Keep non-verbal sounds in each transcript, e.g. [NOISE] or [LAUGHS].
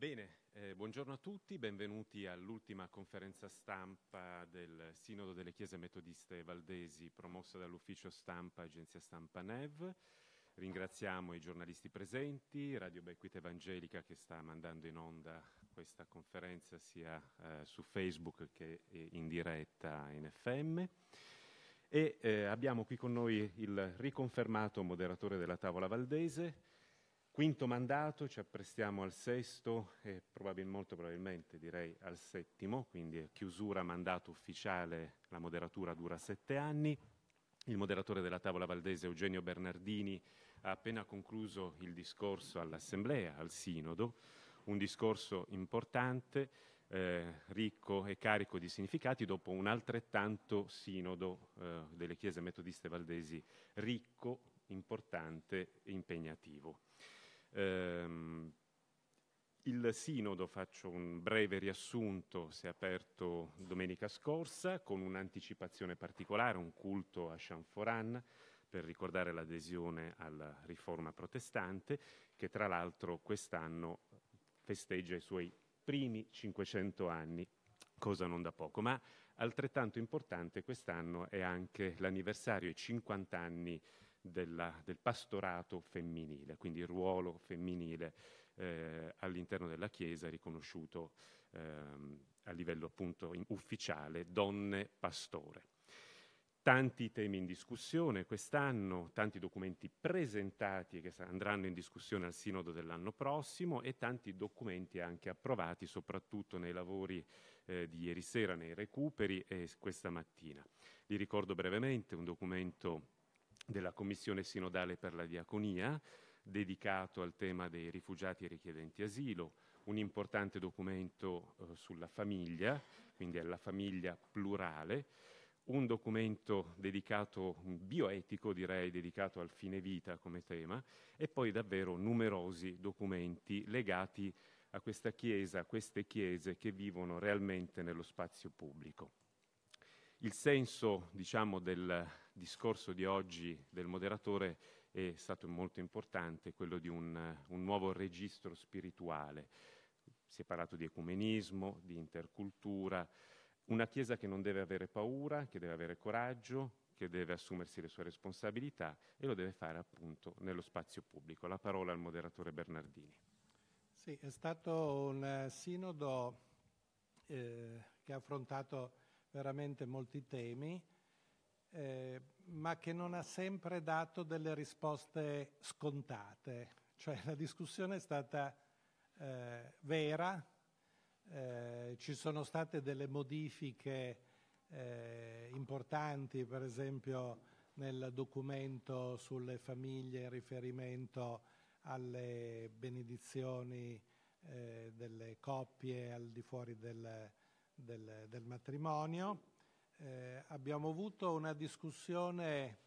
Bene, eh, buongiorno a tutti, benvenuti all'ultima conferenza stampa del Sinodo delle Chiese Metodiste Valdesi promossa dall'ufficio stampa Agenzia Stampa NEV. Ringraziamo i giornalisti presenti, Radio Bequita Evangelica che sta mandando in onda questa conferenza sia eh, su Facebook che eh, in diretta in FM. E eh, abbiamo qui con noi il riconfermato moderatore della tavola valdese, Quinto mandato, ci apprestiamo al sesto e probabil, molto probabilmente direi al settimo, quindi chiusura mandato ufficiale, la moderatura dura sette anni. Il moderatore della tavola valdese Eugenio Bernardini ha appena concluso il discorso all'Assemblea, al Sinodo, un discorso importante, eh, ricco e carico di significati dopo un altrettanto Sinodo eh, delle Chiese metodiste valdesi ricco, importante e impegnativo. Ehm, il sinodo, faccio un breve riassunto, si è aperto domenica scorsa con un'anticipazione particolare, un culto a Chanforan per ricordare l'adesione alla riforma protestante che tra l'altro quest'anno festeggia i suoi primi 500 anni, cosa non da poco, ma altrettanto importante quest'anno è anche l'anniversario, i 50 anni della, del pastorato femminile, quindi il ruolo femminile eh, all'interno della Chiesa riconosciuto ehm, a livello appunto in, ufficiale donne pastore. Tanti temi in discussione quest'anno, tanti documenti presentati che andranno in discussione al sinodo dell'anno prossimo e tanti documenti anche approvati soprattutto nei lavori eh, di ieri sera, nei recuperi e questa mattina. Vi ricordo brevemente un documento della Commissione Sinodale per la Diaconia, dedicato al tema dei rifugiati e richiedenti asilo, un importante documento eh, sulla famiglia, quindi alla famiglia plurale, un documento dedicato, bioetico direi, dedicato al fine vita come tema, e poi davvero numerosi documenti legati a questa Chiesa, a queste Chiese che vivono realmente nello spazio pubblico. Il senso, diciamo, del, discorso di oggi del moderatore è stato molto importante, quello di un, un nuovo registro spirituale. Si è parlato di ecumenismo, di intercultura, una Chiesa che non deve avere paura, che deve avere coraggio, che deve assumersi le sue responsabilità e lo deve fare appunto nello spazio pubblico. La parola al moderatore Bernardini. Sì, è stato un eh, sinodo eh, che ha affrontato veramente molti temi eh, ma che non ha sempre dato delle risposte scontate. Cioè la discussione è stata eh, vera, eh, ci sono state delle modifiche eh, importanti, per esempio nel documento sulle famiglie in riferimento alle benedizioni eh, delle coppie al di fuori del, del, del matrimonio eh, abbiamo avuto una discussione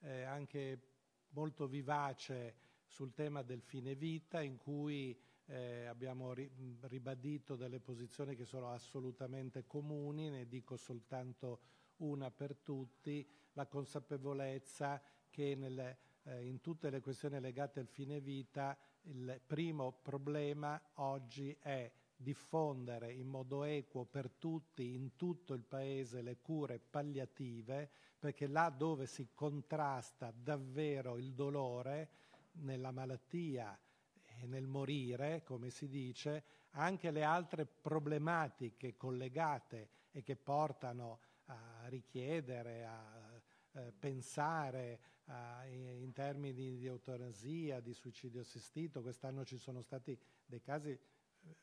eh, anche molto vivace sul tema del fine vita in cui eh, abbiamo ri ribadito delle posizioni che sono assolutamente comuni, ne dico soltanto una per tutti, la consapevolezza che nel, eh, in tutte le questioni legate al fine vita il primo problema oggi è diffondere in modo equo per tutti, in tutto il Paese, le cure palliative, perché là dove si contrasta davvero il dolore, nella malattia e nel morire, come si dice, anche le altre problematiche collegate e che portano a richiedere, a eh, pensare a, in termini di eutanasia, di suicidio assistito. Quest'anno ci sono stati dei casi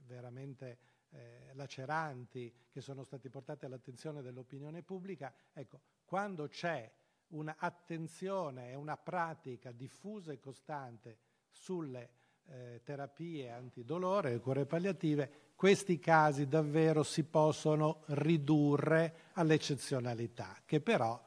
veramente eh, laceranti che sono stati portati all'attenzione dell'opinione pubblica. Ecco, quando c'è un'attenzione e una pratica diffusa e costante sulle eh, terapie antidolore e cure palliative, questi casi davvero si possono ridurre all'eccezionalità, che però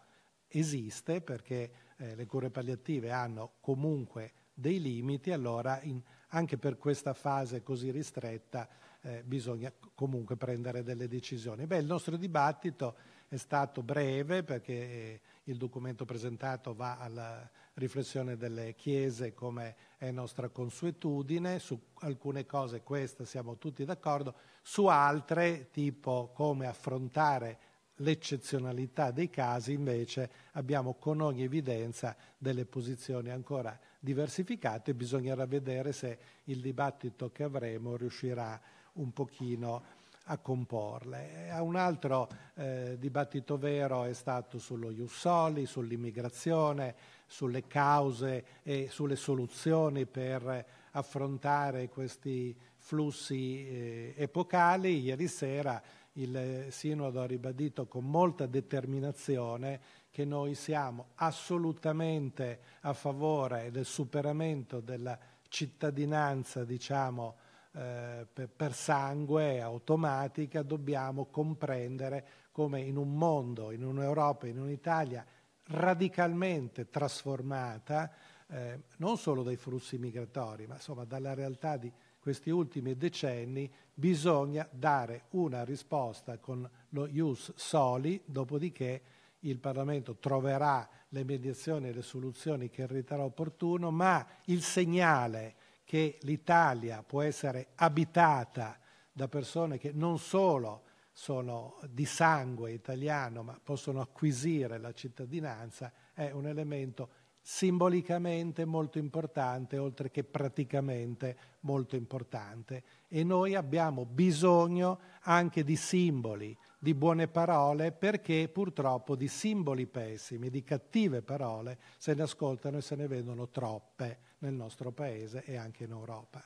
esiste perché eh, le cure palliative hanno comunque dei limiti, allora in, anche per questa fase così ristretta eh, bisogna comunque prendere delle decisioni. Beh, il nostro dibattito è stato breve perché eh, il documento presentato va alla riflessione delle chiese come è nostra consuetudine, su alcune cose queste siamo tutti d'accordo, su altre tipo come affrontare l'eccezionalità dei casi invece abbiamo con ogni evidenza delle posizioni ancora diversificate, bisognerà vedere se il dibattito che avremo riuscirà un pochino a comporle. Eh, un altro eh, dibattito vero è stato sullo Jussoli, sull'immigrazione, sulle cause e sulle soluzioni per affrontare questi flussi eh, epocali. Ieri sera il eh, Sinodo ha ribadito con molta determinazione che noi siamo assolutamente a favore del superamento della cittadinanza, diciamo, eh, per, per sangue automatica, dobbiamo comprendere come in un mondo, in un'Europa, in un'Italia radicalmente trasformata, eh, non solo dai flussi migratori, ma insomma dalla realtà di questi ultimi decenni, bisogna dare una risposta con lo ius soli, dopodiché il Parlamento troverà le mediazioni e le soluzioni che riterrà opportuno, ma il segnale che l'Italia può essere abitata da persone che non solo sono di sangue italiano ma possono acquisire la cittadinanza è un elemento simbolicamente molto importante oltre che praticamente molto importante e noi abbiamo bisogno anche di simboli di buone parole perché purtroppo di simboli pessimi, di cattive parole se ne ascoltano e se ne vedono troppe nel nostro paese e anche in Europa.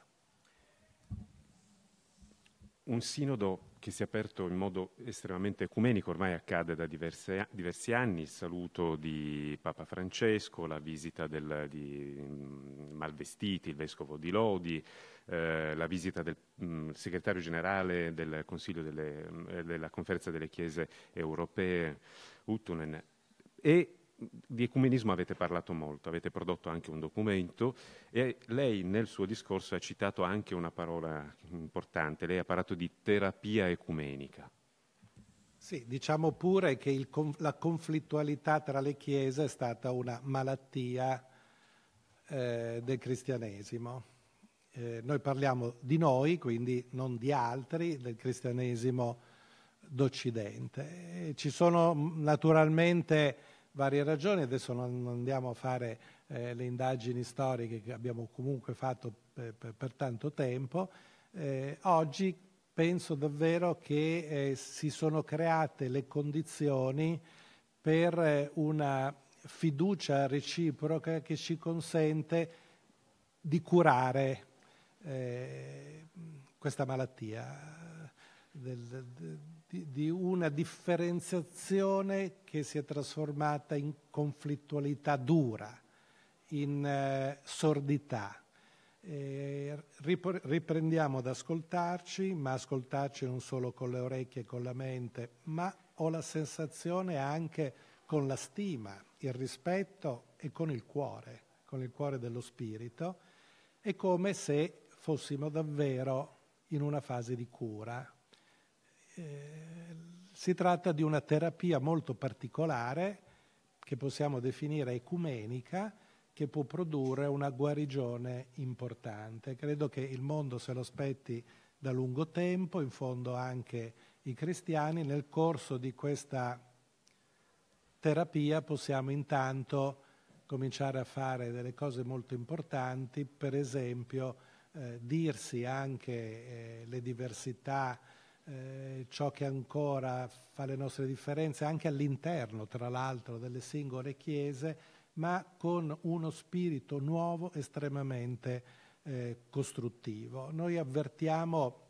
Un sinodo che si è aperto in modo estremamente ecumenico, ormai accade da diverse, diversi anni, il saluto di Papa Francesco, la visita del, di mm, Malvestiti, il vescovo di Lodi, eh, la visita del mh, mm, segretario generale del Consiglio delle, mh, mm, eh, della Conferenza delle Chiese Europee, Uttunen, e di ecumenismo avete parlato molto, avete prodotto anche un documento e lei nel suo discorso ha citato anche una parola importante, lei ha parlato di terapia ecumenica. Sì, diciamo pure che il, la conflittualità tra le chiese è stata una malattia eh, del cristianesimo. Eh, noi parliamo di noi, quindi non di altri, del cristianesimo d'Occidente. E ci sono naturalmente varie ragioni, adesso non andiamo a fare eh, le indagini storiche che abbiamo comunque fatto per, per, per tanto tempo, eh, oggi penso davvero che eh, si sono create le condizioni per eh, una fiducia reciproca che ci consente di curare eh, questa malattia. Del, del, di una differenziazione che si è trasformata in conflittualità dura, in eh, sordità. Eh, riprendiamo ad ascoltarci, ma ascoltarci non solo con le orecchie e con la mente, ma ho la sensazione anche con la stima, il rispetto e con il cuore, con il cuore dello spirito, è come se fossimo davvero in una fase di cura, eh, si tratta di una terapia molto particolare che possiamo definire ecumenica, che può produrre una guarigione importante. Credo che il mondo se lo aspetti da lungo tempo, in fondo anche i cristiani, nel corso di questa terapia possiamo intanto cominciare a fare delle cose molto importanti, per esempio eh, dirsi anche eh, le diversità eh, ciò che ancora fa le nostre differenze anche all'interno, tra l'altro, delle singole chiese, ma con uno spirito nuovo estremamente eh, costruttivo. Noi avvertiamo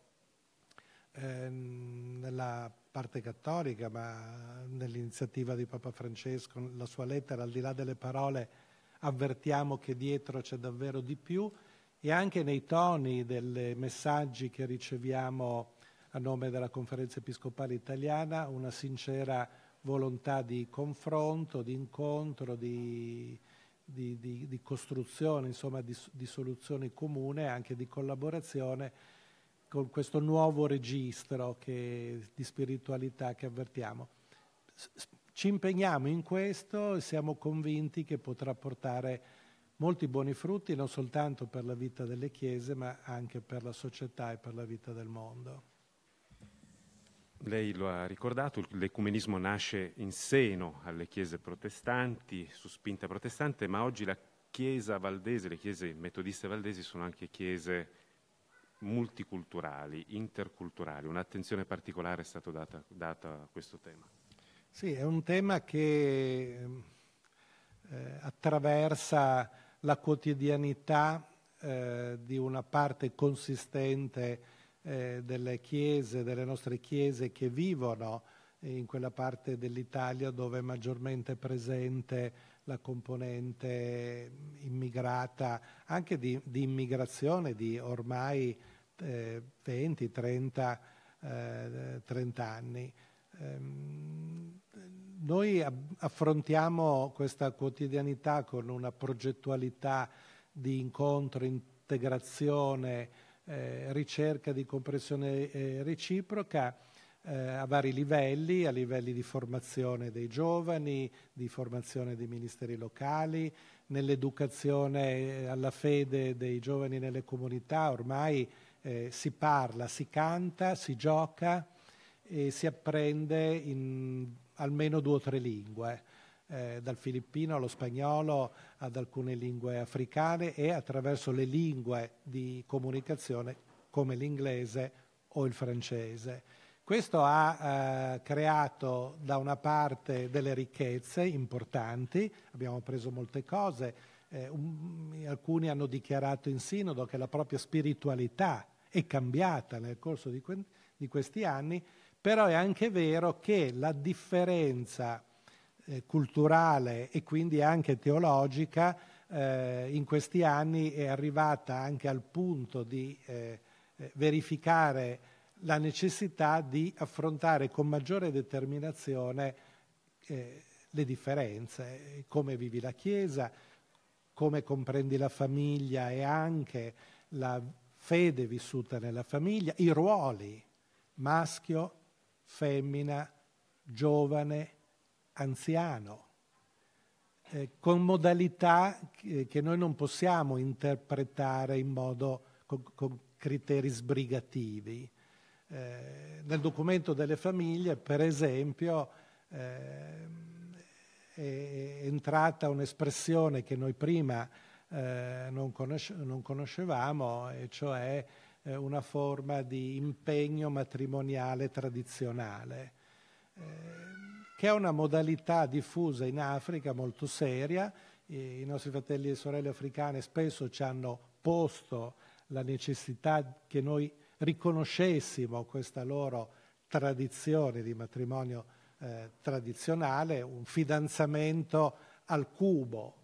eh, nella parte cattolica, ma nell'iniziativa di Papa Francesco, la sua lettera, al di là delle parole, avvertiamo che dietro c'è davvero di più e anche nei toni dei messaggi che riceviamo a nome della Conferenza Episcopale Italiana una sincera volontà di confronto, di incontro, di, di, di, di costruzione, insomma di, di soluzioni comune, anche di collaborazione con questo nuovo registro che, di spiritualità che avvertiamo. Ci impegniamo in questo e siamo convinti che potrà portare molti buoni frutti non soltanto per la vita delle chiese ma anche per la società e per la vita del mondo. Lei lo ha ricordato, l'ecumenismo nasce in seno alle chiese protestanti, su spinta protestante, ma oggi la chiesa valdese, le chiese metodiste valdesi sono anche chiese multiculturali, interculturali. Un'attenzione particolare è stata data, data a questo tema. Sì, è un tema che eh, attraversa la quotidianità eh, di una parte consistente eh, delle chiese, delle nostre chiese che vivono eh, in quella parte dell'Italia dove è maggiormente presente la componente immigrata, anche di, di immigrazione di ormai eh, 20, 30, eh, 30 anni. Ehm, noi affrontiamo questa quotidianità con una progettualità di incontro, integrazione, eh, ricerca di comprensione eh, reciproca eh, a vari livelli, a livelli di formazione dei giovani, di formazione dei ministeri locali, nell'educazione eh, alla fede dei giovani nelle comunità, ormai eh, si parla, si canta, si gioca e si apprende in almeno due o tre lingue. Eh, dal filippino allo spagnolo ad alcune lingue africane e attraverso le lingue di comunicazione come l'inglese o il francese. Questo ha eh, creato da una parte delle ricchezze importanti, abbiamo preso molte cose, eh, un, alcuni hanno dichiarato in sinodo che la propria spiritualità è cambiata nel corso di, que- di questi anni, però è anche vero che la differenza eh, culturale e quindi anche teologica eh, in questi anni è arrivata anche al punto di eh, eh, verificare la necessità di affrontare con maggiore determinazione le differenze, come vivi la Chiesa, come comprendi la famiglia e anche la fede vissuta nella famiglia, i ruoli maschio, femmina, giovane, anziano, eh, con modalità che, che, noi non possiamo interpretare in modo con, con criteri sbrigativi. Eh, nel documento delle famiglie, per esempio, eh, è entrata un'espressione che noi prima eh, non, conosce- non, conoscevamo, e cioè eh, una forma di impegno matrimoniale tradizionale. Eh, che è una modalità diffusa in Africa molto seria. I nostri fratelli e sorelle africane spesso ci hanno posto la necessità che noi riconoscessimo questa loro tradizione di matrimonio eh, tradizionale, un fidanzamento al cubo,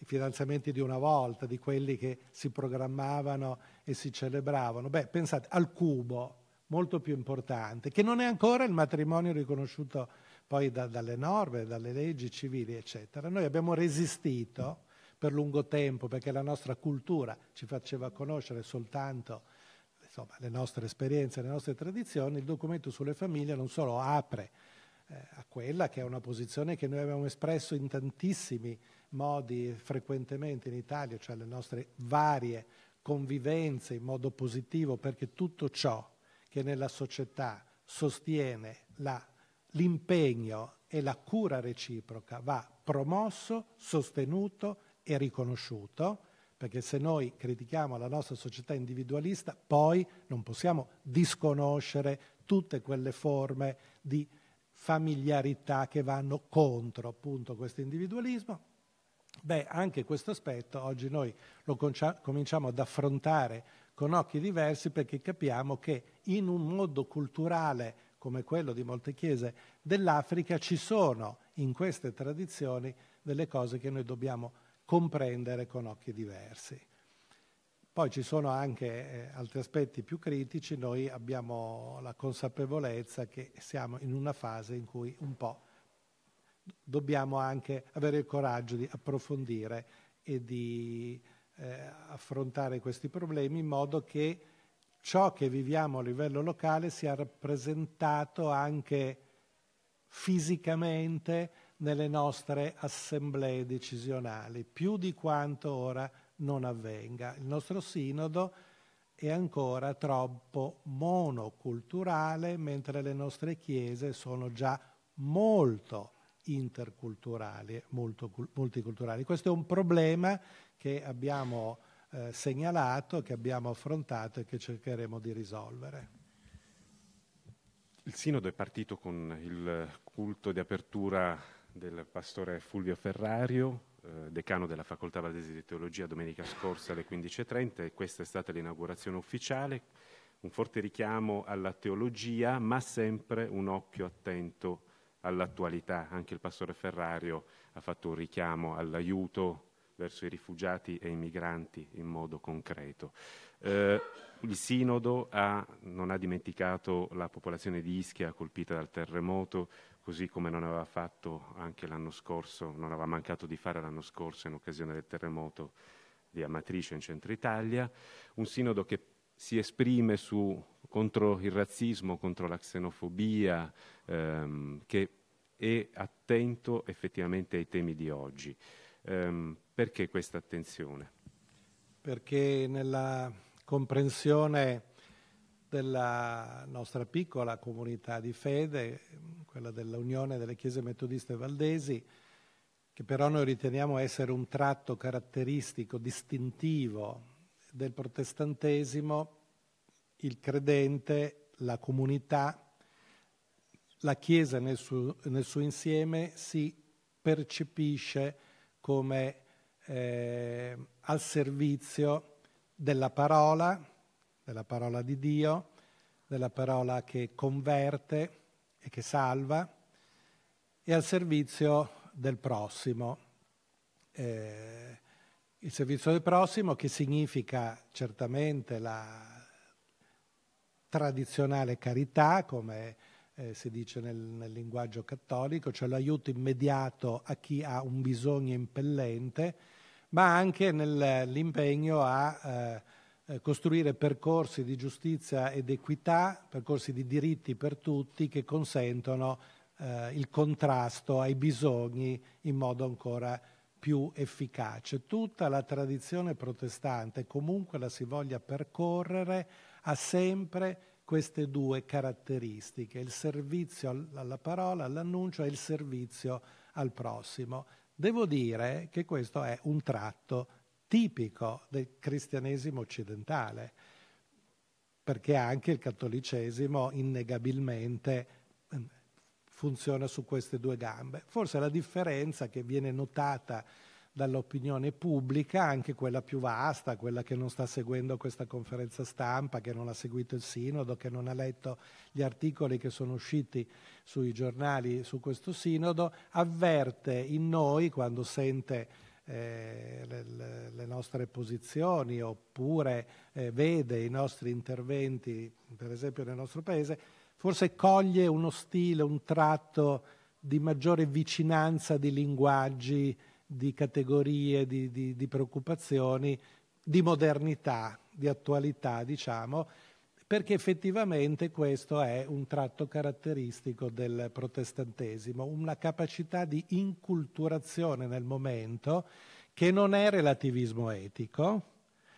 i fidanzamenti di una volta, di quelli che si programmavano e si celebravano. Beh, pensate, al cubo, molto più importante, che non è ancora il matrimonio riconosciuto poi da, dalle norme, dalle leggi civili, eccetera. Noi abbiamo resistito per lungo tempo perché la nostra cultura ci faceva conoscere soltanto insomma, le nostre esperienze, le nostre tradizioni, il documento sulle famiglie non solo apre eh, a quella che è una posizione che noi abbiamo espresso in tantissimi modi frequentemente in Italia, cioè le nostre varie convivenze in modo positivo, perché tutto ciò che nella società sostiene la l'impegno e la cura reciproca va promosso, sostenuto e riconosciuto, perché se noi critichiamo la nostra società individualista, poi non possiamo disconoscere tutte quelle forme di familiarità che vanno contro appunto questo individualismo. Beh, anche questo aspetto oggi noi lo cominciamo ad affrontare con occhi diversi perché capiamo che in un mondo culturale come quello di molte chiese dell'Africa, ci sono in queste tradizioni delle cose che noi dobbiamo comprendere con occhi diversi. Poi ci sono anche eh, altri aspetti più critici, noi abbiamo la consapevolezza che siamo in una fase in cui un po' dobbiamo anche avere il coraggio di approfondire e di eh, affrontare questi problemi in modo che ciò che viviamo a livello locale sia rappresentato anche fisicamente nelle nostre assemblee decisionali, più di quanto ora non avvenga. Il nostro sinodo è ancora troppo monoculturale, mentre le nostre chiese sono già molto interculturali, molto multiculturali. Questo è un problema che abbiamo eh, segnalato, che abbiamo affrontato e che cercheremo di risolvere. Il sinodo è partito con il culto di apertura del pastore Fulvio Ferrario, eh, decano della Facoltà Valdesi di Teologia domenica scorsa alle 15.30 e questa è stata l'inaugurazione ufficiale, un forte richiamo alla teologia ma sempre un occhio attento all'attualità. Anche il pastore Ferrario ha fatto un richiamo all'aiuto verso i rifugiati e i migranti in modo concreto. Eh, il Sinodo ha, non ha dimenticato la popolazione di Ischia colpita dal terremoto, così come non aveva fatto anche l'anno scorso, non aveva mancato di fare l'anno scorso in occasione del terremoto di Amatrice in centro Italia, un sinodo che si esprime su, contro il razzismo, contro la xenofobia, ehm, che è attento effettivamente ai temi di oggi. Ehm, perché questa attenzione? Perché nella comprensione della nostra piccola comunità di fede, quella dell'Unione delle Chiese Metodiste Valdesi, che però noi riteniamo essere un tratto caratteristico, distintivo del protestantesimo, il credente, la comunità, la Chiesa nel suo, nel suo insieme si percepisce come eh, al servizio della parola, della parola di Dio, della parola che converte e che salva, e al servizio del prossimo. Eh, il servizio del prossimo che significa certamente la tradizionale carità come eh, si dice nel, nel, linguaggio cattolico, cioè l'aiuto immediato a chi ha un bisogno impellente, ma anche nell'impegno a eh, eh, costruire percorsi di giustizia ed equità, percorsi di diritti per tutti che consentono eh, il contrasto ai bisogni in modo ancora più efficace. Tutta la tradizione protestante, comunque la si voglia percorrere, ha sempre queste due caratteristiche, il servizio alla parola, all'annuncio e il servizio al prossimo. Devo dire che questo è un tratto tipico del cristianesimo occidentale, perché anche il cattolicesimo innegabilmente eh, funziona su queste due gambe. Forse la differenza che viene notata dall'opinione pubblica, anche quella più vasta, quella che non sta seguendo questa conferenza stampa, che non ha seguito il sinodo, che non ha letto gli articoli che sono usciti sui giornali su questo sinodo, avverte in noi quando sente eh, le, le, nostre posizioni oppure eh, vede i nostri interventi, per esempio nel nostro paese, forse coglie uno stile, un tratto di maggiore vicinanza di linguaggi di categorie, di, di, di preoccupazioni, di modernità, di attualità, diciamo, perché effettivamente questo è un tratto caratteristico del protestantesimo, una capacità di inculturazione nel momento che non è relativismo etico,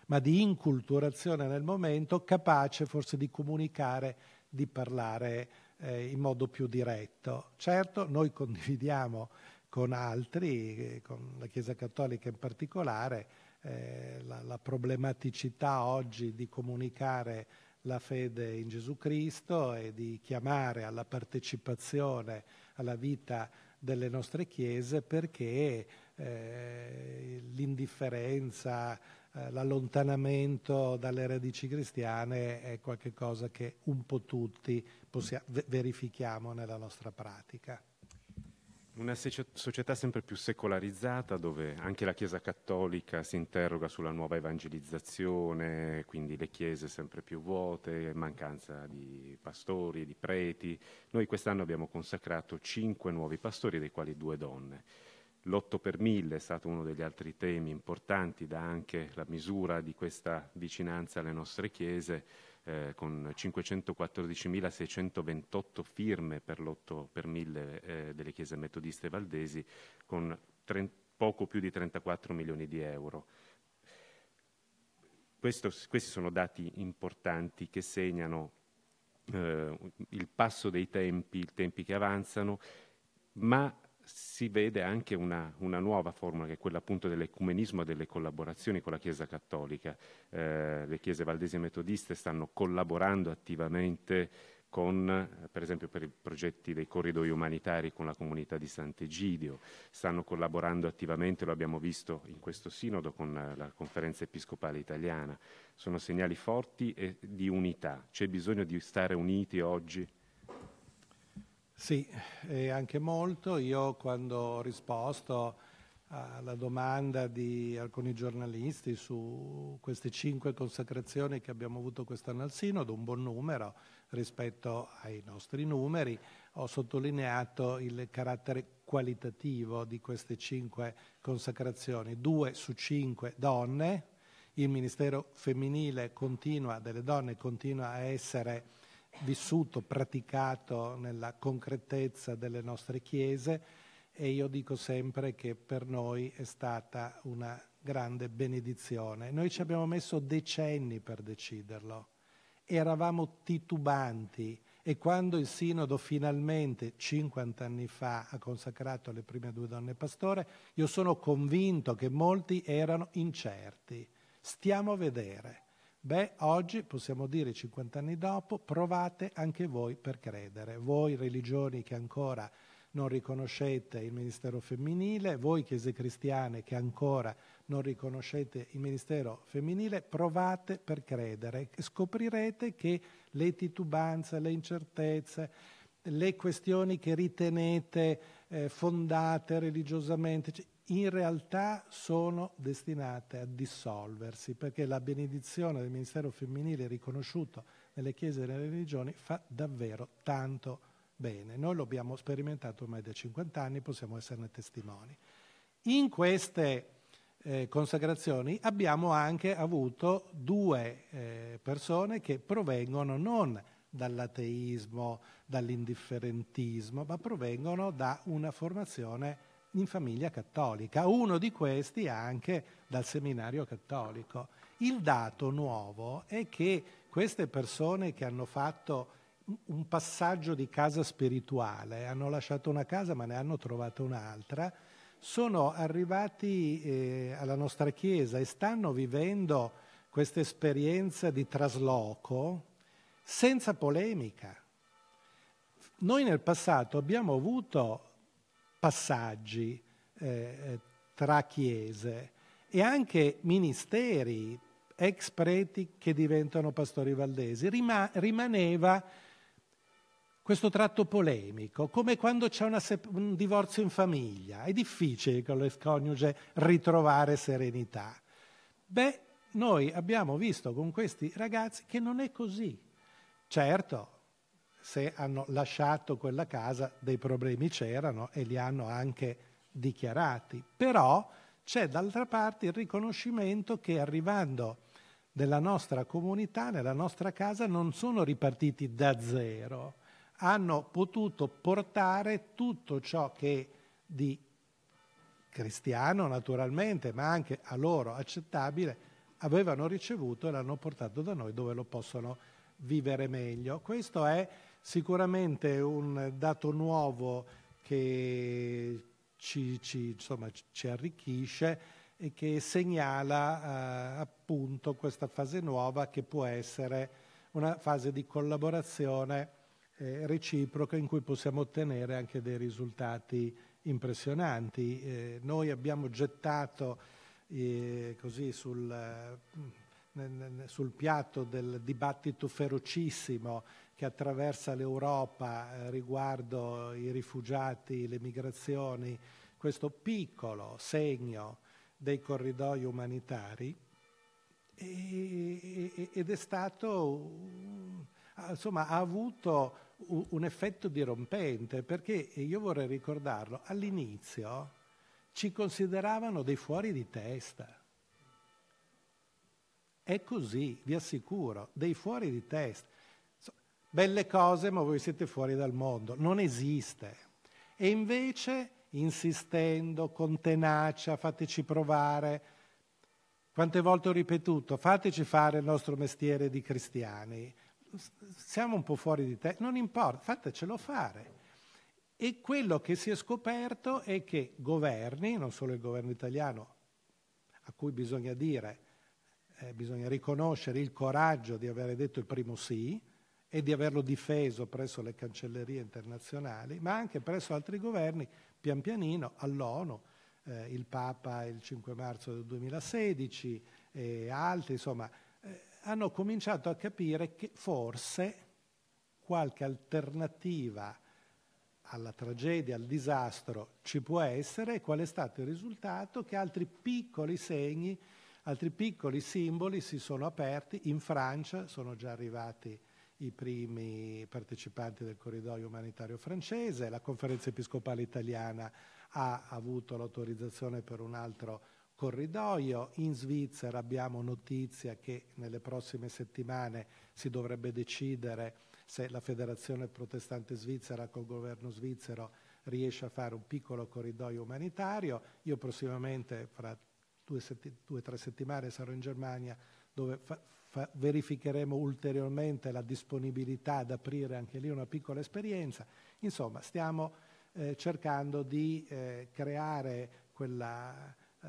ma di inculturazione nel momento capace forse di comunicare, di parlare eh, in modo più diretto. Certo, noi condividiamo con altri, con la Chiesa Cattolica in particolare, eh, la, la, problematicità oggi di comunicare la fede in Gesù Cristo e di chiamare alla partecipazione alla vita delle nostre chiese perché eh, l'indifferenza, eh, l'allontanamento dalle radici cristiane è qualcosa che un po' tutti possiamo, verifichiamo nella nostra pratica. Una società sempre più secolarizzata dove anche la Chiesa cattolica si interroga sulla nuova evangelizzazione, quindi le chiese sempre più vuote, mancanza di pastori, di preti. Noi quest'anno abbiamo consacrato cinque nuovi pastori, dei quali due donne. L'otto per mille è stato uno degli altri temi importanti, dà anche la misura di questa vicinanza alle nostre chiese eh, con 514.628 firme per l'8 per 1000 eh, delle chiese metodiste valdesi, con trent, poco più di 34 milioni di euro. Questo, questi sono dati importanti che segnano eh, il passo dei tempi, i tempi che avanzano, ma si vede anche una, una, nuova formula che è quella appunto dell'ecumenismo e delle collaborazioni con la Chiesa Cattolica. Eh, le chiese valdesi e metodiste stanno collaborando attivamente con, per esempio per i progetti dei corridoi umanitari con la comunità di Sant'Egidio, stanno collaborando attivamente, lo abbiamo visto in questo sinodo con la conferenza episcopale italiana. Sono segnali forti e di unità, c'è bisogno di stare uniti oggi sì, e anche molto. Io quando ho risposto alla domanda di alcuni giornalisti su queste cinque consacrazioni che abbiamo avuto quest'anno al Sinodo, un buon numero rispetto ai nostri numeri, ho sottolineato il carattere qualitativo di queste cinque consacrazioni. Due su cinque donne, il Ministero femminile continua, delle donne continua a essere vissuto, praticato nella concretezza delle nostre chiese e io dico sempre che per noi è stata una grande benedizione. Noi ci abbiamo messo decenni per deciderlo, eravamo titubanti e quando il Sinodo finalmente, 50 anni fa, ha consacrato le prime due donne pastore, io sono convinto che molti erano incerti. Stiamo a vedere. Beh, oggi possiamo dire, 50 anni dopo, provate anche voi per credere, voi religioni che ancora non riconoscete il ministero femminile, voi chiese cristiane che ancora non riconoscete il ministero femminile, provate per credere, scoprirete che le titubanze, le incertezze, le questioni che ritenete eh, fondate religiosamente, cioè, in realtà sono destinate a dissolversi, perché la benedizione del ministero femminile riconosciuto nelle chiese e nelle religioni fa davvero tanto bene. Noi lo abbiamo sperimentato ormai da 50 anni, possiamo esserne testimoni. In queste eh, consacrazioni abbiamo anche avuto due eh, persone che provengono non dall'ateismo, dall'indifferentismo, ma provengono da una formazione in famiglia cattolica, uno di questi anche dal seminario cattolico. Il dato nuovo è che queste persone che hanno fatto un passaggio di casa spirituale, hanno lasciato una casa ma ne hanno trovata un'altra, sono arrivati eh, alla nostra Chiesa e stanno vivendo questa esperienza di trasloco senza polemica. Noi nel passato abbiamo avuto passaggi eh, eh, tra chiese e anche ministeri, ex preti che diventano pastori valdesi. Rima, rimaneva questo tratto polemico, come quando c'è un divorzio in famiglia. È difficile con coniuge ritrovare serenità. Beh, noi abbiamo visto con questi ragazzi che non è così. Certo, se hanno lasciato quella casa dei problemi c'erano e li hanno anche dichiarati. Però c'è d'altra parte il riconoscimento che arrivando nella nostra comunità, nella nostra casa, non sono ripartiti da zero, hanno potuto portare tutto ciò che di cristiano naturalmente, ma anche a loro accettabile, avevano ricevuto e l'hanno portato da noi dove lo possono vivere meglio. Questo è Sicuramente un dato nuovo che ci, ci, insomma, ci arricchisce e che segnala eh, appunto questa fase nuova che può essere una fase di collaborazione eh, reciproca in cui possiamo ottenere anche dei risultati impressionanti. Eh, noi abbiamo gettato eh, così sul, eh, sul piatto del dibattito ferocissimo che attraversa l'Europa eh, riguardo i rifugiati, le migrazioni, questo piccolo segno dei corridoi umanitari ed è stato, insomma, ha avuto un effetto dirompente perché, io vorrei ricordarlo, all'inizio ci consideravano dei fuori di testa. È così, vi assicuro, dei fuori di testa belle cose ma voi siete fuori dal mondo, non esiste. E invece, insistendo, con tenacia, fateci provare, quante volte ho ripetuto, fateci fare il nostro mestiere di cristiani, siamo un po' fuori di te, non importa, fatecelo fare. E quello che si è scoperto è che governi, non solo il governo italiano, a cui bisogna dire, eh, bisogna riconoscere il coraggio di avere detto il primo sì, e di averlo difeso presso le cancellerie internazionali, ma anche presso altri governi, pian pianino, all'ONU, eh, il Papa il 5 marzo del 2016 e altri, insomma, eh, hanno cominciato a capire che forse qualche alternativa alla tragedia, al disastro ci può essere e qual è stato il risultato? Che altri piccoli segni, altri piccoli simboli si sono aperti, in Francia sono già arrivati i primi partecipanti del corridoio umanitario francese, la conferenza episcopale italiana ha avuto l'autorizzazione per un altro corridoio, in Svizzera abbiamo notizia che nelle prossime settimane si dovrebbe decidere se la Federazione Protestante Svizzera col governo svizzero riesce a fare un piccolo corridoio umanitario, io prossimamente fra due o tre settimane sarò in Germania dove fa- verificheremo ulteriormente la disponibilità ad aprire anche lì una piccola esperienza. Insomma, stiamo eh, cercando di eh, creare quella eh,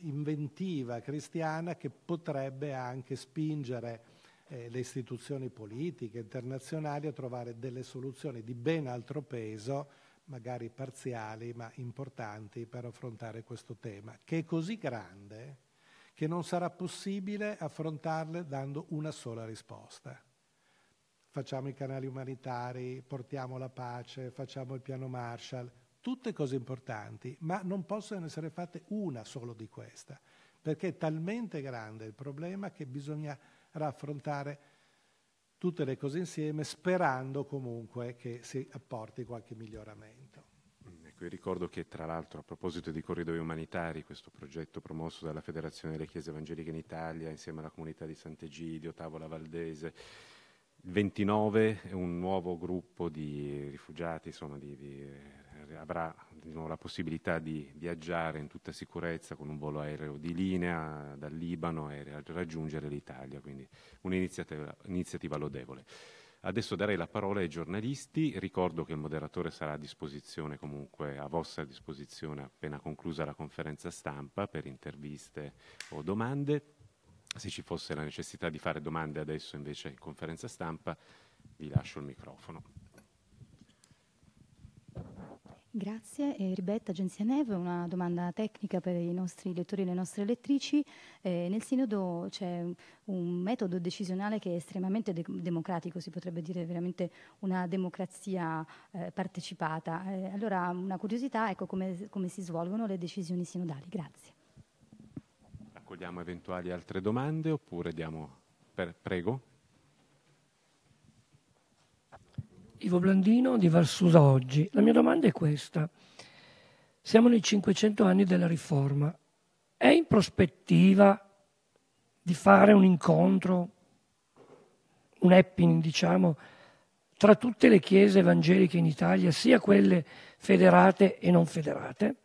inventiva cristiana che potrebbe anche spingere eh, le istituzioni politiche internazionali a trovare delle soluzioni di ben altro peso magari parziali ma importanti per affrontare questo tema, che è così grande che non sarà possibile affrontarle dando una sola risposta. Facciamo i canali umanitari, portiamo la pace, facciamo il piano Marshall, tutte cose importanti, ma non possono essere fatte una solo di questa, perché è talmente grande il problema che bisognerà affrontare tutte le cose insieme sperando comunque che si apporti qualche miglioramento. Qui ecco, ricordo che, tra l'altro, a proposito di corridoi umanitari, questo progetto promosso dalla Federazione delle Chiese Evangeliche in Italia, insieme alla comunità di Sant'Egidio, Tavola Valdese, il 29 un nuovo gruppo di rifugiati insomma, di, di, eh, avrà di la possibilità di viaggiare in tutta sicurezza con un volo aereo di linea dal Libano e raggiungere l'Italia, quindi un'iniziativa lodevole. Adesso darei la parola ai giornalisti, ricordo che il moderatore sarà a disposizione comunque, a vostra disposizione appena conclusa la conferenza stampa per interviste o domande. Se ci fosse la necessità di fare domande adesso invece in conferenza stampa vi lascio il microfono. Grazie. Eh, Ribetta, Agenzia NEV, una domanda tecnica per i nostri lettori e le nostre lettrici. Eh, nel Sinodo c'è un metodo decisionale che è estremamente de democratico, si potrebbe dire veramente una democrazia eh, partecipata. Eh, allora, una curiosità, ecco come, come, si svolgono le decisioni sinodali. Grazie. Accogliamo eventuali altre domande oppure diamo... Per, prego. Ivo Blandino di Varsusa Oggi. La mia domanda è questa. Siamo nei 500 anni della riforma. È in prospettiva di fare un incontro, un happening, diciamo, tra tutte le chiese evangeliche in Italia, sia quelle federate e non federate?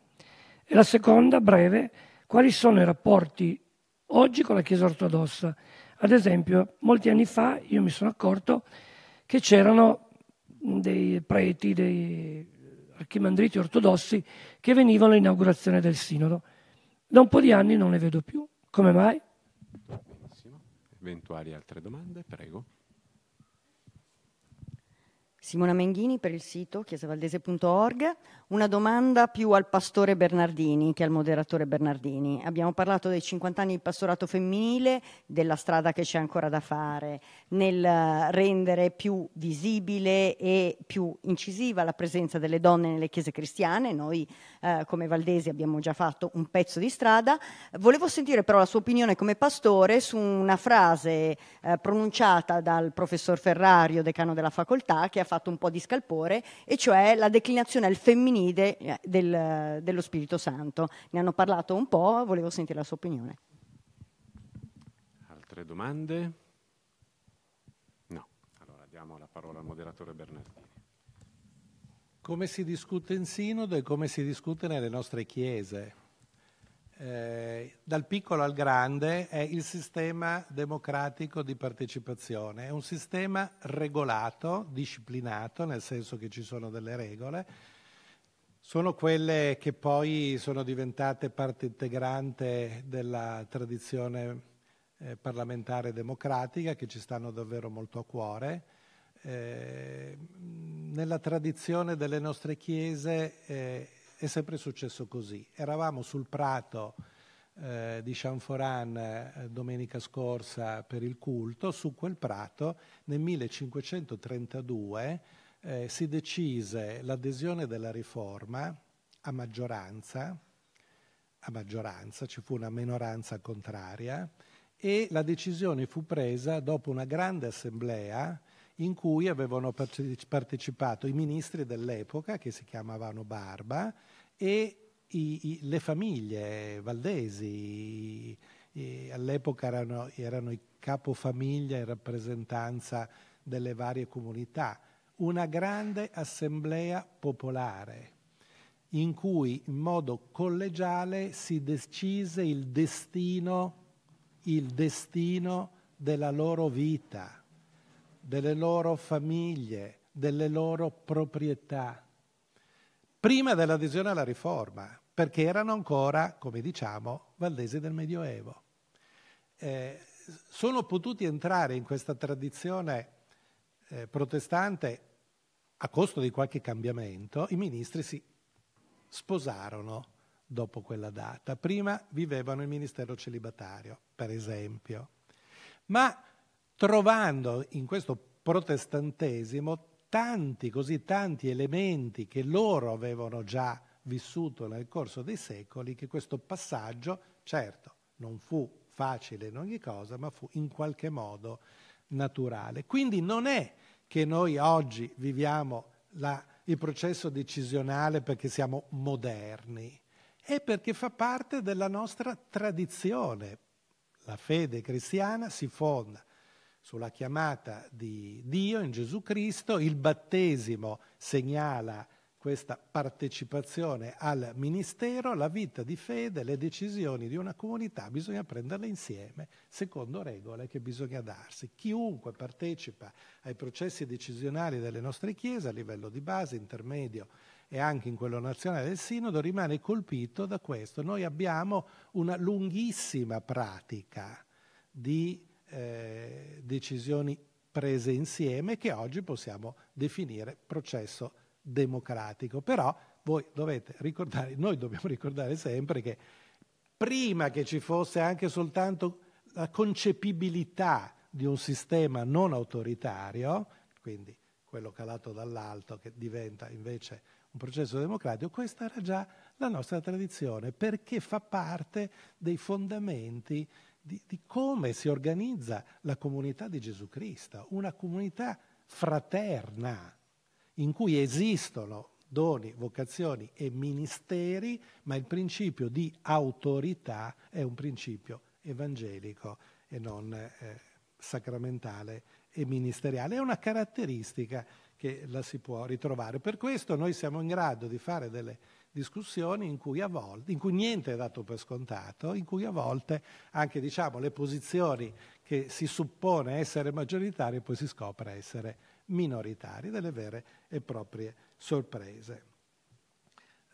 E la seconda, breve, quali sono i rapporti oggi con la Chiesa ortodossa? Ad esempio, molti anni fa io mi sono accorto che c'erano dei preti, dei archimandriti ortodossi che venivano all'inaugurazione del sinodo. Da un po' di anni non ne vedo più. Come mai? Benissimo. Eventuali altre domande, prego. Simona Menghini per il sito chiesavaldese.org. Una domanda più al pastore Bernardini che al moderatore Bernardini. Abbiamo parlato dei 50 anni di pastorato femminile, della strada che c'è ancora da fare nel rendere più visibile e più incisiva la presenza delle donne nelle chiese cristiane. Noi eh, come Valdesi abbiamo già fatto un pezzo di strada. Volevo sentire però la sua opinione come pastore su una frase eh, pronunciata dal professor Ferrario, decano della facoltà, che ha fatto fatto un po' di scalpore, e cioè la declinazione al femminile eh, del, dello Spirito Santo. Ne hanno parlato un po', volevo sentire la sua opinione. Altre domande? No. Allora diamo la parola al moderatore Bernardini. Come si discute in sinodo e come si discute nelle nostre chiese? Eh, dal piccolo al grande è il sistema democratico di partecipazione. È un sistema regolato, disciplinato, nel senso che ci sono delle regole. Sono quelle che poi sono diventate parte integrante della tradizione eh, parlamentare democratica, che ci stanno davvero molto a cuore. Eh, nella tradizione delle nostre chiese eh, è sempre successo così. Eravamo sul prato eh, di Chanforan eh, domenica scorsa per il culto, su quel prato nel 1532 eh, si decise l'adesione della riforma a maggioranza, a maggioranza, ci fu una minoranza contraria e la decisione fu presa dopo una grande assemblea in cui avevano partecipato i ministri dell'epoca, che si chiamavano Barba, e i, i, le famiglie valdesi. I, all'epoca erano, erano i capofamiglia in rappresentanza delle varie comunità. Una grande assemblea popolare in cui in modo collegiale si decise il destino, il destino della loro vita delle loro famiglie, delle loro proprietà, prima dell'adesione alla riforma, perché erano ancora, come diciamo, valdesi del Medioevo. Eh, sono potuti entrare in questa tradizione eh, protestante a costo di qualche cambiamento, i ministri si sposarono dopo quella data. Prima vivevano il ministero celibatario, per esempio. Ma trovando in questo protestantesimo tanti, così tanti elementi che loro avevano già vissuto nel corso dei secoli, che questo passaggio, certo, non fu facile in ogni cosa, ma fu in qualche modo naturale. Quindi non è che noi oggi viviamo la, il processo decisionale perché siamo moderni, è perché fa parte della nostra tradizione. La fede cristiana si fonda sulla chiamata di Dio in Gesù Cristo, il battesimo segnala questa partecipazione al ministero, la vita di fede, le decisioni di una comunità bisogna prenderle insieme secondo regole che bisogna darsi. Chiunque partecipa ai processi decisionali delle nostre chiese a livello di base, intermedio e anche in quello nazionale del sinodo rimane colpito da questo. Noi abbiamo una lunghissima pratica di eh, decisioni prese insieme che oggi possiamo definire processo democratico. Però voi dovete ricordare, noi dobbiamo ricordare sempre che prima che ci fosse anche soltanto la concepibilità di un sistema non autoritario, quindi quello calato dall'alto che diventa invece un processo democratico, questa era già la nostra tradizione perché fa parte dei fondamenti di, di come si organizza la comunità di Gesù Cristo, una comunità fraterna in cui esistono doni, vocazioni e ministeri, ma il principio di autorità è un principio evangelico e non eh, sacramentale e ministeriale. È una caratteristica che la si può ritrovare. Per questo noi siamo in grado di fare delle discussioni in cui, a volte, in cui niente è dato per scontato, in cui a volte anche diciamo, le posizioni che si suppone essere maggioritarie poi si scopre essere minoritarie, delle vere e proprie sorprese.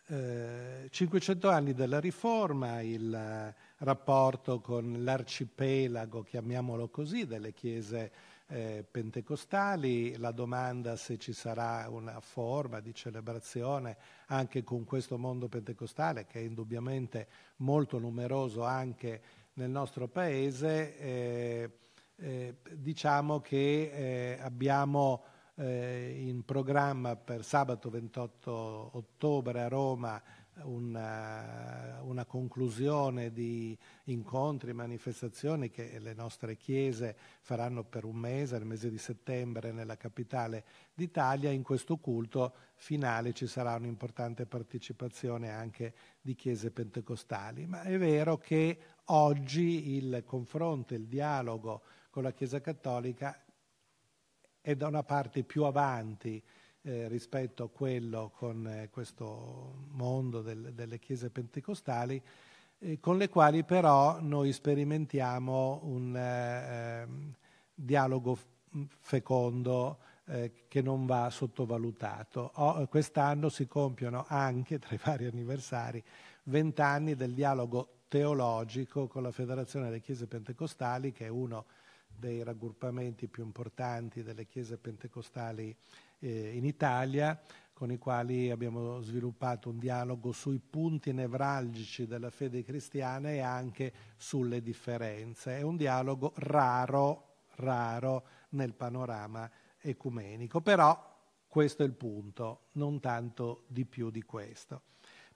Eh, 500 anni della riforma, il rapporto con l'arcipelago, chiamiamolo così, delle chiese eh, pentecostali, la domanda se ci sarà una forma di celebrazione anche con questo mondo pentecostale che è indubbiamente molto numeroso anche nel nostro paese, eh, eh, diciamo che eh, abbiamo eh, in programma per sabato 28 ottobre a Roma una, eh, una, conclusione di incontri, manifestazioni che le nostre chiese faranno per un mese, il mese di settembre nella capitale d'Italia. In questo culto finale ci sarà un'importante partecipazione anche di chiese pentecostali. Ma è vero che oggi il confronto, il dialogo con la Chiesa Cattolica è da una parte più avanti eh, rispetto a quello con eh, questo mondo del, delle chiese pentecostali, eh, con le quali però noi sperimentiamo un eh, ehm, dialogo mm, fecondo eh, che non va sottovalutato. Oh, quest'anno si compiono anche, tra i vari anniversari, vent'anni del dialogo teologico con la Federazione delle Chiese Pentecostali, che è uno dei raggruppamenti più importanti delle Chiese Pentecostali eh, in Italia, con i quali abbiamo sviluppato un dialogo sui punti nevralgici della fede cristiana e anche sulle differenze. È un dialogo raro, raro nel panorama ecumenico, però questo è il punto, non tanto di più di questo.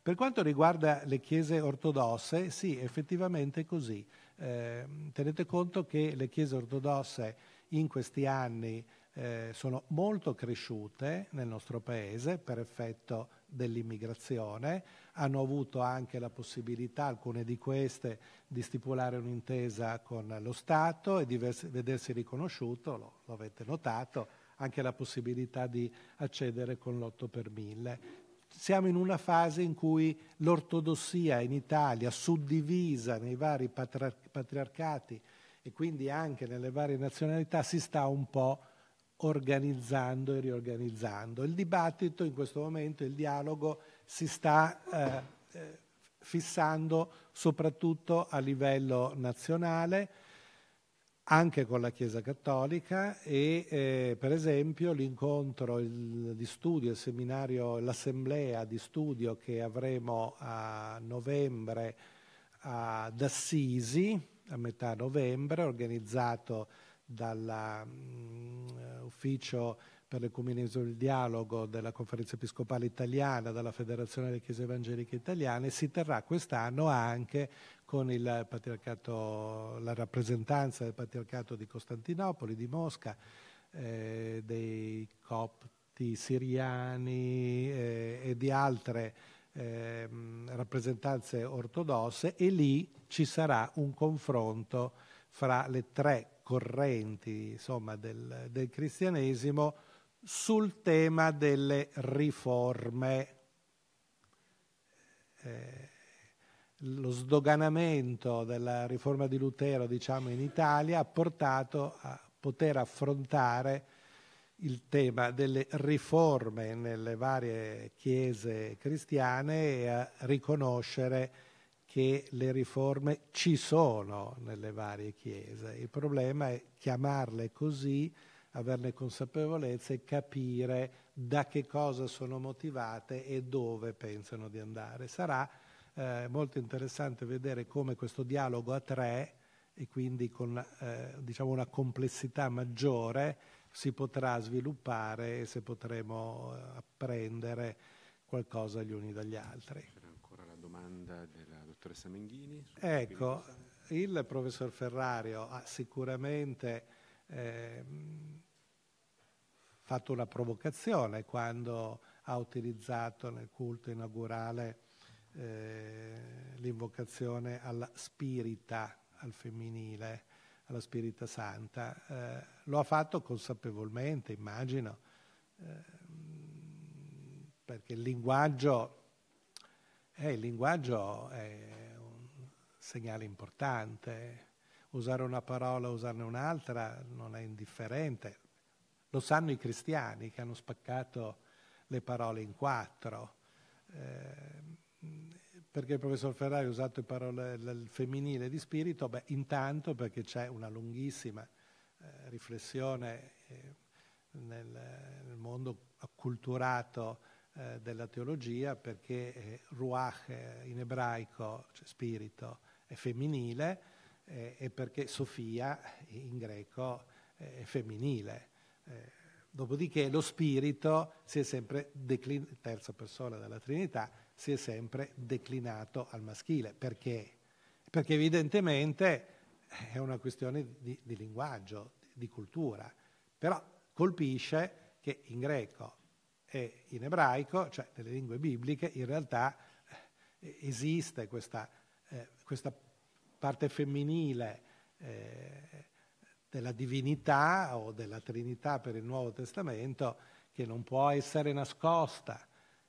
Per quanto riguarda le chiese ortodosse, sì, effettivamente è così. Eh, tenete conto che le chiese ortodosse in questi anni eh, sono molto cresciute nel nostro paese per effetto dell'immigrazione, hanno avuto anche la possibilità, alcune di queste, di stipulare un'intesa con lo Stato e di vedersi riconosciuto, lo, lo avete notato, anche la possibilità di accedere con l'otto per mille. Siamo in una fase in cui l'ortodossia in Italia, suddivisa nei vari patriarcati e quindi anche nelle varie nazionalità, si sta un po' organizzando e riorganizzando. Il dibattito in questo momento, il dialogo, si sta eh, eh, fissando soprattutto a livello nazionale, anche con la Chiesa Cattolica e eh, per esempio l'incontro di studio, il seminario, l'assemblea di studio che avremo a novembre ad Assisi, a metà novembre, organizzato dalla mh, mm, ufficio per l'ecumenismo e il dialogo della Conferenza Episcopale Italiana, della Federazione delle Chiese Evangeliche Italiane, si terrà quest'anno anche con la rappresentanza del Patriarcato di Costantinopoli, di Mosca, eh, dei copti siriani eh, e di altre eh, rappresentanze ortodosse e lì ci sarà un confronto fra le tre correnti insomma, del, del cristianesimo sul tema delle riforme. Eh, lo sdoganamento della riforma di Lutero diciamo, in Italia ha portato a poter affrontare il tema delle riforme nelle varie chiese cristiane e a riconoscere che le riforme ci sono nelle varie chiese. Il problema è chiamarle così, averne consapevolezza e capire da che cosa sono motivate e dove pensano di andare. Sarà eh, molto interessante vedere come questo dialogo a tre e quindi con eh, diciamo una complessità maggiore si potrà sviluppare e se potremo eh, apprendere qualcosa gli uni dagli altri. C'era ancora la domanda della dottoressa Menghini. Ecco, il professor Ferrario ha sicuramente eh, fatto una provocazione quando ha utilizzato nel culto inaugurale eh, l'invocazione alla spirita, al femminile, alla spirita santa. Eh, lo ha fatto consapevolmente, immagino, ehm, perché il linguaggio eh, il linguaggio è un segnale importante. Usare una parola, usarne un'altra non è indifferente. Lo sanno i cristiani che hanno spaccato le parole in quattro. Eh, perché il professor Ferrari ha usato il, parole, il femminile di spirito? Beh, intanto perché c'è una lunghissima eh, riflessione eh, nel, nel, mondo acculturato eh, della teologia perché eh, ruach eh, in ebraico, cioè spirito, è femminile eh, e perché Sofia in greco è femminile. dopodiché lo spirito si è sempre declinato, terza persona della Trinità, si è sempre declinato al maschile. Perché? Perché evidentemente è una questione di, di linguaggio, di cultura, però colpisce che in greco e in ebraico, cioè nelle lingue bibliche, in realtà eh, esiste questa, eh, questa parte femminile eh, della divinità o della Trinità per il Nuovo Testamento che non può essere nascosta.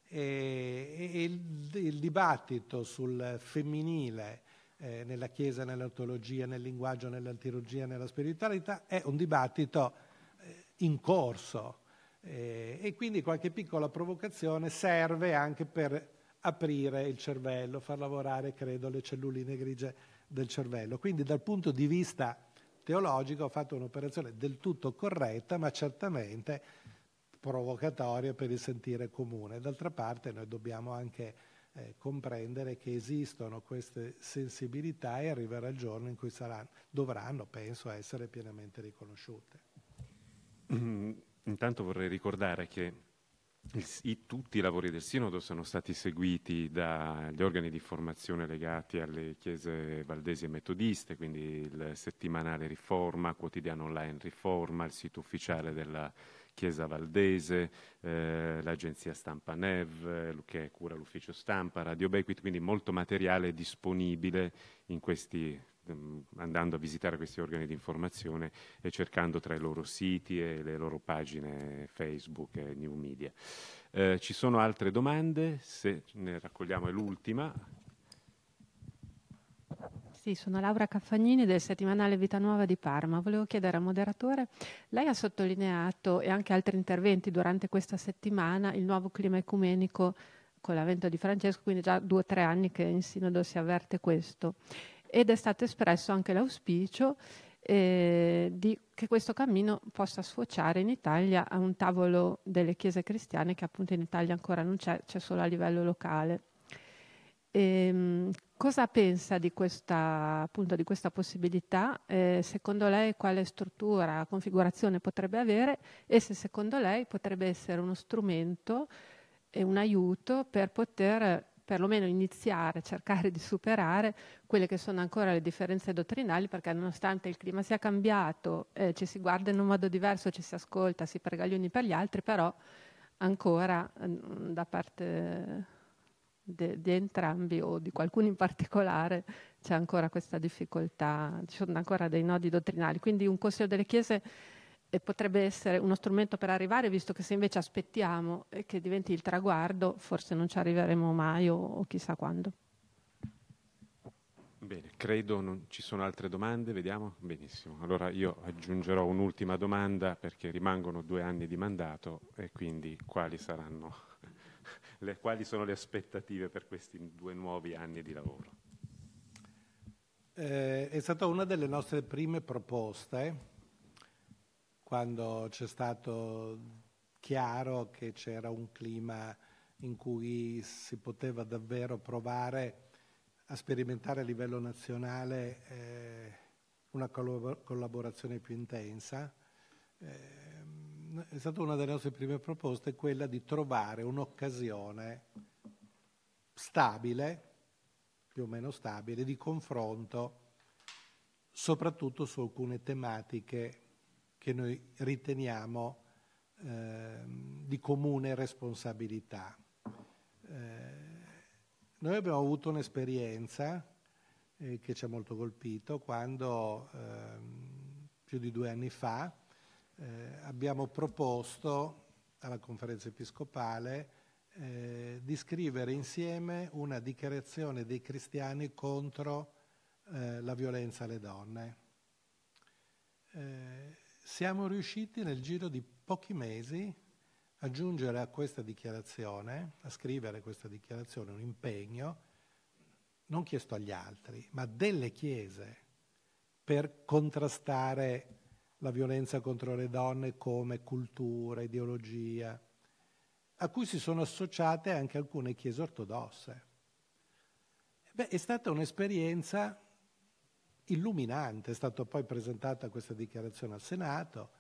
E, e il, il, dibattito sul femminile eh, nella Chiesa, nell'ortologia, nel linguaggio, nell'antilogia, nella spiritualità è un dibattito eh, in corso eh, e quindi qualche piccola provocazione serve anche per aprire il cervello, far lavorare, credo, le celluline grigie del cervello. Quindi dal punto di vista teologico ho fatto un'operazione del tutto corretta, ma certamente provocatoria per il sentire comune. D'altra parte noi dobbiamo anche eh, comprendere che esistono queste sensibilità e arriverà il giorno in cui saranno, dovranno, penso, essere pienamente riconosciute. Mm-hmm. Intanto vorrei ricordare che i, tutti i lavori del Sinodo sono stati seguiti dagli organi di formazione legati alle chiese valdesi e metodiste, quindi il settimanale Riforma, quotidiano online Riforma, il sito ufficiale della Chiesa Valdese, eh, l'agenzia stampa NEV, eh, che cura l'ufficio stampa, Radio Bequit, quindi molto materiale disponibile in questi Mm, andando a visitare questi organi di informazione e cercando tra i loro siti e le loro pagine Facebook e New Media. Eh, ci sono altre domande, se ne raccogliamo l'ultima. Sì, sono Laura Caffagnini del settimanale Vita Nuova di Parma. Volevo chiedere al moderatore, lei ha sottolineato e anche altri interventi durante questa settimana il nuovo clima ecumenico con l'avvento di Francesco, quindi già due o tre anni che in sinodo si avverte questo ed è stato espresso anche l'auspicio eh, di, che questo cammino possa sfociare in Italia a un tavolo delle chiese cristiane che appunto in Italia ancora non c'è, c'è solo a livello locale. E, ehm, cosa pensa di questa, appunto, di questa possibilità? Eh, secondo lei quale struttura, configurazione potrebbe avere e se secondo lei potrebbe essere uno strumento e un aiuto per poter perlomeno iniziare, cercare di superare quelle che sono ancora le differenze dottrinali, perché nonostante il clima sia cambiato, eh, ci si guarda in un modo diverso, ci si ascolta, si prega gli uni per gli altri, però ancora mh, eh, da parte di entrambi o di qualcuno in particolare c'è ancora questa difficoltà, ci sono ancora dei nodi dottrinali. Quindi un Consiglio delle Chiese e potrebbe essere uno strumento per arrivare, visto che se invece aspettiamo eh, che diventi il traguardo, forse non ci arriveremo mai o, o chissà quando. Bene, credo non ci sono altre domande, vediamo? Benissimo. Allora io aggiungerò un'ultima domanda perché rimangono due anni di mandato e quindi quali saranno, [LAUGHS] le, quali sono le aspettative per questi due nuovi anni di lavoro? Eh, è stata una delle nostre prime proposte quando c'è stato chiaro che c'era un clima in cui si poteva davvero provare a sperimentare a livello nazionale eh, una collaborazione più intensa. Eh, è stata una delle nostre prime proposte quella di trovare un'occasione stabile, più o meno stabile, di confronto, soprattutto su alcune tematiche che noi riteniamo eh, di comune responsabilità. Eh, noi abbiamo avuto un'esperienza eh, che ci ha molto colpito quando ehm, più di due anni fa eh, abbiamo proposto alla conferenza episcopale eh, di scrivere insieme una dichiarazione dei cristiani contro eh, la violenza alle donne. Eh, siamo riusciti nel giro di pochi mesi a giungere a questa dichiarazione, a scrivere questa dichiarazione, un impegno, non chiesto agli altri, ma delle chiese per contrastare la violenza contro le donne come cultura, ideologia, a cui si sono associate anche alcune chiese ortodosse. Beh, è stata un'esperienza illuminante, è stata poi presentata questa dichiarazione al Senato,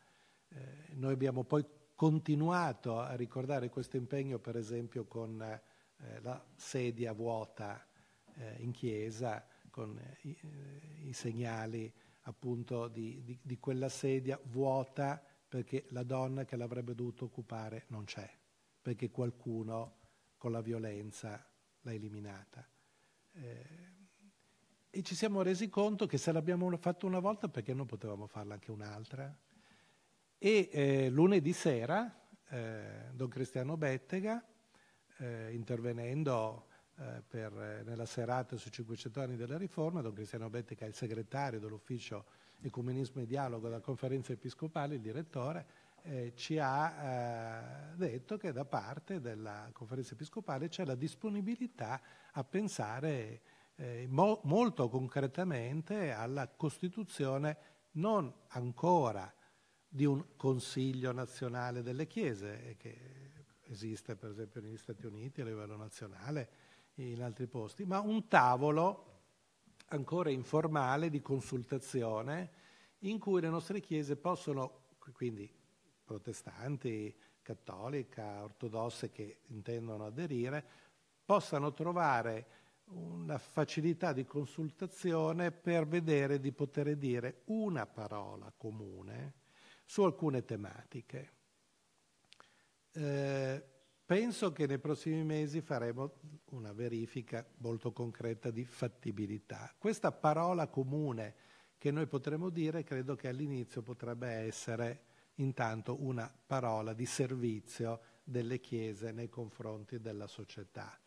eh, noi abbiamo poi continuato a ricordare questo impegno per esempio con eh, la sedia vuota eh, in chiesa, con eh, i, eh, i, segnali appunto di, di, di quella sedia vuota perché la donna che l'avrebbe dovuto occupare non c'è, perché qualcuno con la violenza l'ha eliminata. Eh, e ci siamo resi conto che se l'abbiamo fatto una volta perché non potevamo farla anche un'altra. E eh, lunedì sera eh, Don Cristiano Bettega, eh, intervenendo eh, per, eh, nella serata sui 500 anni della Riforma, Don Cristiano Bettega è il segretario dell'ufficio Ecumenismo e Dialogo della Conferenza Episcopale, il direttore, eh, ci ha detto che da parte della Conferenza Episcopale c'è la disponibilità a pensare eh, mo molto concretamente alla costituzione non ancora di un Consiglio nazionale delle Chiese, eh, che esiste per esempio negli Stati Uniti a livello nazionale, in altri posti, ma un tavolo ancora informale di consultazione in cui le nostre chiese possono, quindi protestanti, cattolica, ortodosse che intendono aderire, possano trovare una facilità di consultazione per vedere di poter dire una parola comune su alcune tematiche. Eh, penso che nei prossimi mesi faremo una verifica molto concreta di fattibilità. Questa parola comune che noi potremo dire credo che all'inizio potrebbe essere intanto una parola di servizio delle chiese nei confronti della società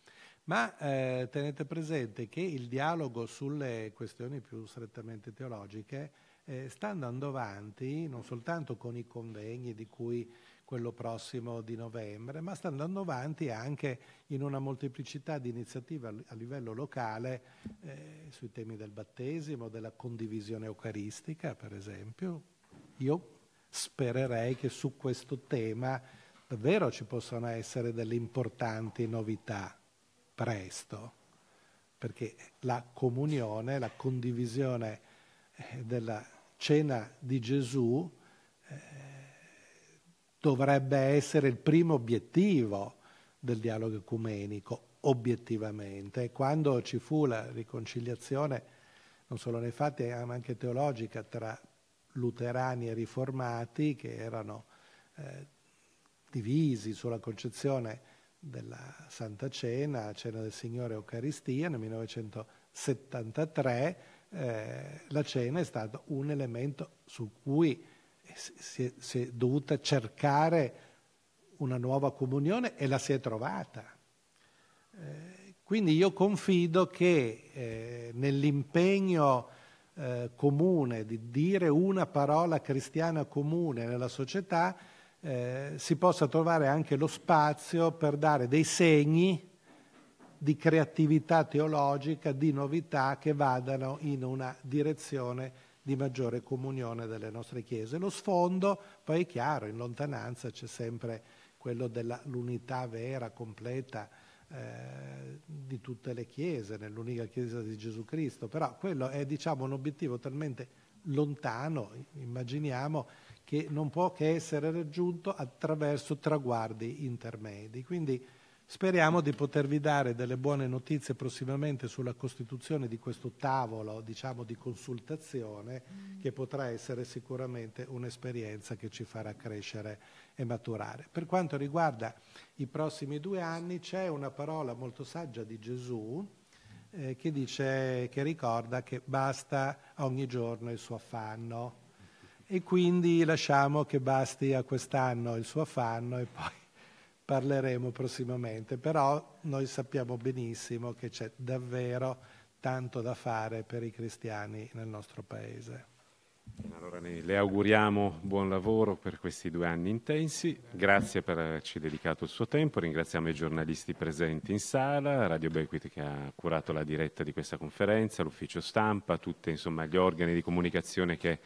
ma eh, tenete presente che il dialogo sulle questioni più strettamente teologiche eh, sta andando avanti non soltanto con i convegni di cui quello prossimo di novembre, ma sta andando avanti anche in una molteplicità di iniziative a livello locale eh, sui temi del battesimo, della condivisione eucaristica, per esempio. Io spererei che su questo tema davvero ci possano essere delle importanti novità presto, perché la comunione, la condivisione eh, della cena di Gesù eh, dovrebbe essere il primo obiettivo del dialogo ecumenico, obiettivamente. quando ci fu la riconciliazione, non solo nei fatti, eh, ma anche teologica, tra luterani e riformati, che erano eh, divisi sulla concezione della Santa Cena, Cena del Signore Eucaristia nel 1973, eh, la cena è stato un elemento su cui si è, si è dovuta cercare una nuova comunione e la si è trovata. Eh, quindi io confido che eh, nell'impegno eh, comune di dire una parola cristiana comune nella società eh, si possa trovare anche lo spazio per dare dei segni di creatività teologica, di novità che vadano in una direzione di maggiore comunione delle nostre chiese. Lo sfondo poi è chiaro, in lontananza c'è sempre quello dell'unità vera, completa eh, di tutte le chiese, nell'unica chiesa di Gesù Cristo, però quello è diciamo, un obiettivo talmente lontano, immaginiamo, che non può che essere raggiunto attraverso traguardi intermedi. Quindi speriamo di potervi dare delle buone notizie prossimamente sulla costituzione di questo tavolo diciamo, di consultazione mm. che potrà essere sicuramente un'esperienza che ci farà crescere e maturare. Per quanto riguarda i prossimi due anni c'è una parola molto saggia di Gesù eh, che, dice, che ricorda che basta ogni giorno il suo affanno e quindi lasciamo che basti a quest'anno il suo affanno e poi [LAUGHS] parleremo prossimamente. Però noi sappiamo benissimo che c'è davvero tanto da fare per i cristiani nel nostro paese. Allora le auguriamo buon lavoro per questi due anni intensi, grazie per averci dedicato il suo tempo, ringraziamo i giornalisti presenti in sala, Radio Bequit che ha curato la diretta di questa conferenza, l'ufficio stampa, tutti gli organi di comunicazione che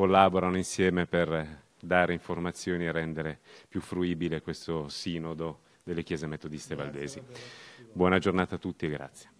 collaborano insieme per dare informazioni e rendere più fruibile questo sinodo delle chiese metodiste valdesi. Buona giornata a tutti e grazie.